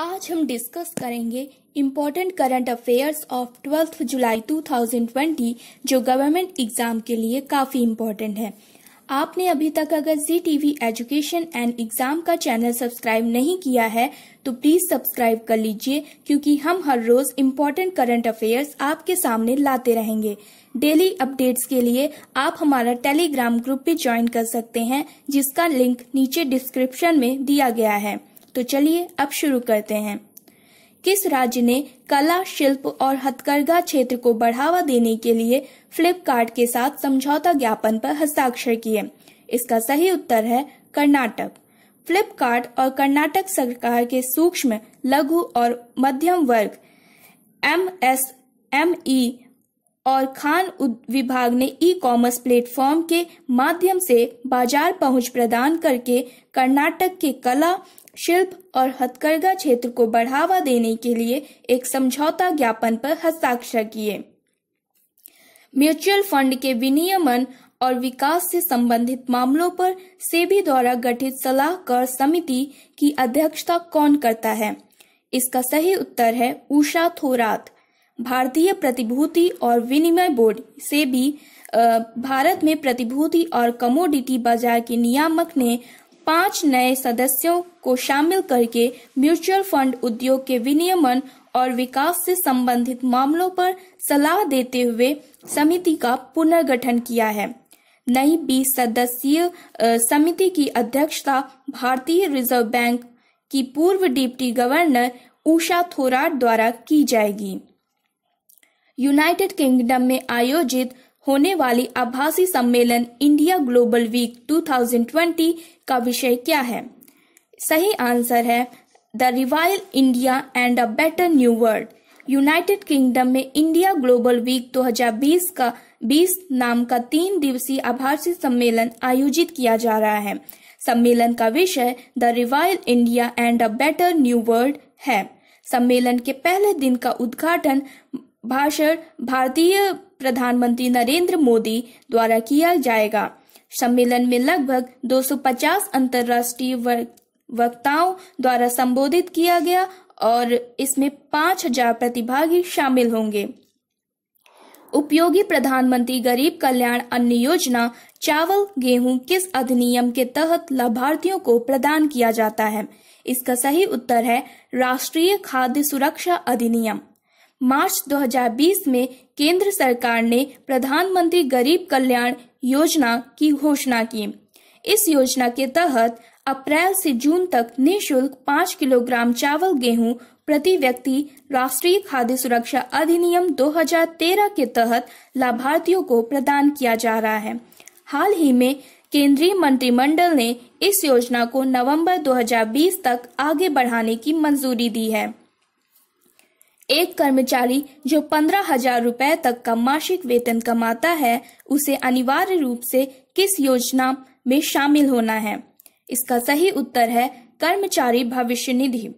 आज हम डिस्कस करेंगे important current affairs of twelfth जुलाई 2020 जो गवर्नमेंट एग्जाम के लिए काफ़ी इम्पोर्टेंट है आपने अभी तक अगर Zee TV education and exam का चैनल सब्सक्राइब नहीं किया है तो प्लीज सब्सक्राइब कर लीजिए क्योंकि हम हर रोज इम्पोर्टेंट करंट अफेयर्स आपके सामने लाते रहेंगे डेली अपडेट्स के लिए आप हमारा टेलीग्राम ग्रुप भी ज्वाइन कर सकते हैं जिसका लिंक नीचे डिस्क्रिप्शन में दिया गया है तो चलिए अब शुरू करते हैं किस राज्य ने कला शिल्प और हथकरघा क्षेत्र को बढ़ावा देने के लिए फ्लिपकार्ट के साथ समझौता ज्ञापन पर हस्ताक्षर किए इसका सही उत्तर है कर्नाटक फ्लिपकार्ट और कर्नाटक सरकार के सूक्ष्म लघु और मध्यम वर्ग एम एस एम ई और खान विभाग ने ई कॉमर्स प्लेटफॉर्म के माध्यम से बाजार पहुंच प्रदान करके कर्नाटक के कला शिल्प और हथकरघा क्षेत्र को बढ़ावा देने के लिए एक समझौता ज्ञापन पर हस्ताक्षर किए म्यूचुअल फंड के विनियमन और विकास से संबंधित मामलों पर सेबी द्वारा गठित सलाहकार समिति की अध्यक्षता कौन करता है इसका सही उत्तर है उषा थोरात भारतीय प्रतिभूति और विनिमय बोर्ड सेबी भारत में प्रतिभूति और कमोडिटी बाजार के नियामक ने पांच नए सदस्यों को शामिल करके म्यूचुअल फंड उद्योग के विनियमन और विकास से संबंधित मामलों पर सलाह देते हुए समिति का पुनर्गठन किया है नई बीस सदस्यीय समिति की अध्यक्षता भारतीय रिजर्व बैंक की पूर्व डिप्टी गवर्नर उषा थोराट द्वारा की जाएगी यूनाइटेड किंगडम में आयोजित होने वाली आभासी सम्मेलन इंडिया ग्लोबल वीक 2020 का विषय क्या है सही आंसर है the revival India and a better new world United Kingdom में इंडिया ग्लोबल वीक 2020 का 20 नाम का तीन दिवसीय आभासी सम्मेलन आयोजित किया जा रहा है सम्मेलन का विषय the revival India and a better new world है सम्मेलन के पहले दिन का उद्घाटन भाषण भारतीय प्रधानमंत्री नरेंद्र मोदी द्वारा किया जाएगा सम्मेलन में लगभग 250 अंतर्राष्ट्रीय वक्ताओं द्वारा संबोधित किया गया और इसमें 5000 प्रतिभागी शामिल होंगे उपयोगी प्रधानमंत्री गरीब कल्याण अन्न योजना चावल गेहूं किस अधिनियम के तहत लाभार्थियों को प्रदान किया जाता है इसका सही उत्तर है राष्ट्रीय खाद्य सुरक्षा अधिनियम मार्च 2020 में केंद्र सरकार ने प्रधानमंत्री गरीब कल्याण योजना की घोषणा की इस योजना के तहत अप्रैल से जून तक निशुल्क पाँच किलोग्राम चावल गेहूं प्रति व्यक्ति राष्ट्रीय खाद्य सुरक्षा अधिनियम 2013 के तहत लाभार्थियों को प्रदान किया जा रहा है हाल ही में केंद्रीय मंत्रिमंडल ने इस योजना को नवंबर 2020 तक आगे बढ़ाने की मंजूरी दी है एक कर्मचारी जो पंद्रह हजार रूपए तक का मासिक वेतन कमाता है उसे अनिवार्य रूप से किस योजना में शामिल होना है इसका सही उत्तर है कर्मचारी भविष्य निधि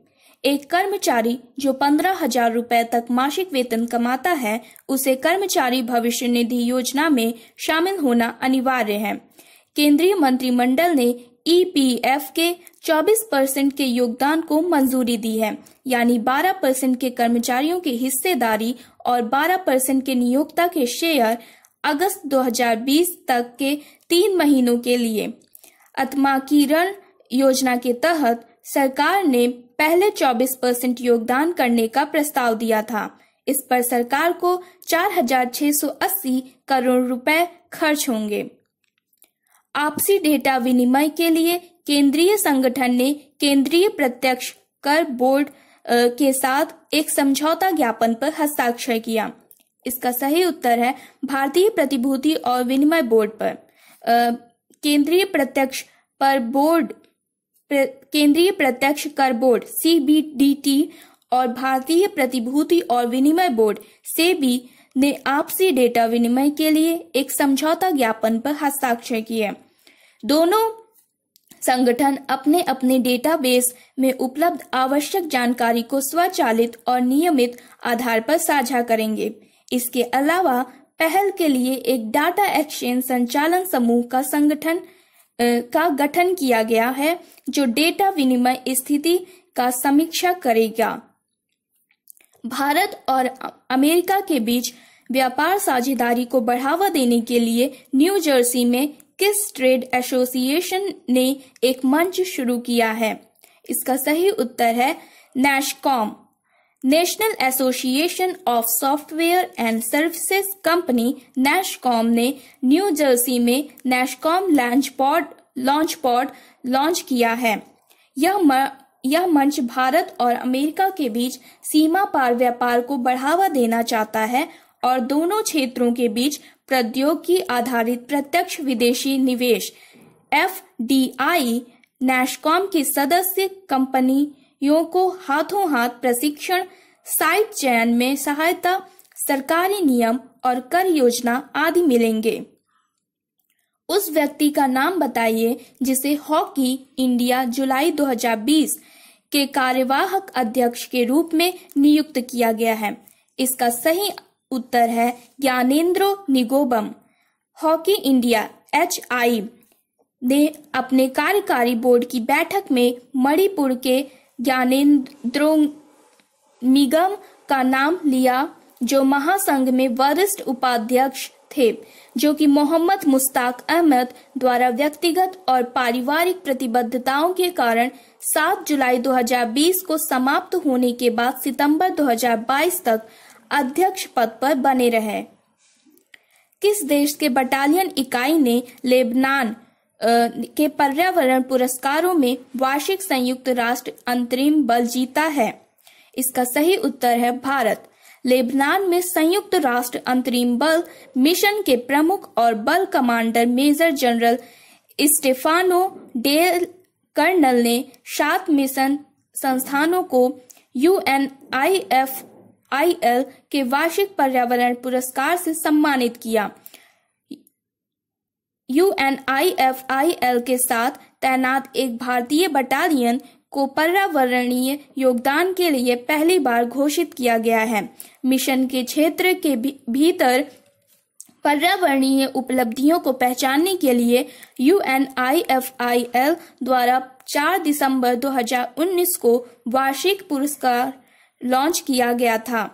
एक कर्मचारी जो पंद्रह हजार रूपए तक मासिक वेतन कमाता है उसे कर्मचारी भविष्य निधि योजना में शामिल होना अनिवार्य है केंद्रीय मंत्रिमंडल ने ईपीएफ e के 24 परसेंट के योगदान को मंजूरी दी है यानी 12 परसेंट के कर्मचारियों की हिस्सेदारी और 12 परसेंट के नियोक्ता के शेयर अगस्त 2020 तक के तीन महीनों के लिए रण योजना के तहत सरकार ने पहले 24 परसेंट योगदान करने का प्रस्ताव दिया था इस पर सरकार को 4,680 करोड़ रुपए खर्च होंगे आपसी डेटा विनिमय के लिए केंद्रीय संगठन ने केंद्रीय प्रत्यक्ष कर बोर्ड के साथ एक समझौता ज्ञापन पर हस्ताक्षर किया इसका सही उत्तर है भारतीय प्रतिभूति और विनिमय बोर्ड पर केंद्रीय प्रत्यक्ष पर बोर्ड प्र, केंद्रीय प्रत्यक्ष कर बोर्ड सी और भारतीय प्रतिभूति और विनिमय बोर्ड से ने आपसी डेटा विनिमय के लिए एक समझौता ज्ञापन पर हस्ताक्षर किए दोनों संगठन अपने अपने डेटाबेस में उपलब्ध आवश्यक जानकारी को स्वचालित और नियमित आधार पर साझा करेंगे इसके अलावा पहल के लिए एक डाटा एक्सचेंज संचालन समूह का संगठन का गठन किया गया है जो डेटा विनिमय स्थिति का समीक्षा करेगा भारत और अमेरिका के बीच व्यापार साझेदारी को बढ़ावा देने के लिए न्यू जर्सी में किस ट्रेड एसोसिएशन ने एक मंच शुरू किया है इसका सही उत्तर है NASSCOM national association of software and services company NASSCOM ने न्यू जर्सी में NASSCOM launch pod launch pod launch किया है यह म, यह मंच भारत और अमेरिका के बीच सीमा पार व्यापार को बढ़ावा देना चाहता है और दोनों क्षेत्रों के बीच प्रौद्योगिकी आधारित प्रत्यक्ष विदेशी निवेश एफ डी आई नेशकॉम की सदस्य कंपनियों को हाथों हाथ प्रशिक्षण साइट चयन में सहायता सरकारी नियम और कर योजना आदि मिलेंगे उस व्यक्ति का नाम बताइए जिसे हॉकी इंडिया जुलाई 2020 के कार्यवाहक अध्यक्ष के रूप में नियुक्त किया गया है इसका सही उत्तर है Gyanendra Ningombam hockey India H I ने अपने कार्यकारी बोर्ड की बैठक में मणिपुर के ज्ञानेन्द्रो निगम का नाम लिया जो महासंघ में वरिष्ठ उपाध्यक्ष थे जो कि मोहम्मद मुस्ताक अहमद द्वारा व्यक्तिगत और पारिवारिक प्रतिबद्धताओं के कारण 7 जुलाई 2020 को समाप्त होने के बाद सितंबर 2022 तक अध्यक्ष पद पर बने रहे किस देश के बटालियन इकाई ने लेबनान के पर्यावरण पुरस्कारों में वार्षिक संयुक्त राष्ट्र अंतरिम बल जीता है इसका सही उत्तर है भारत लेबनान में संयुक्त राष्ट्र अंतरिम बल मिशन के प्रमुख और बल commander major general Stefano Del Col ने सात मिशन संस्थानों को यू एल के वार्षिक पर्यावरण पुरस्कार से सम्मानित किया U N I F I L के साथ तैनात एक भारतीय बटालियन को पर्यावरणीय योगदान के लिए पहली बार घोषित किया गया है मिशन के क्षेत्र के भीतर पर्यावरणीय उपलब्धियों को पहचानने के लिए यू एन द्वारा 4 दिसंबर 2019 को वार्षिक पुरस्कार लॉन्च किया गया था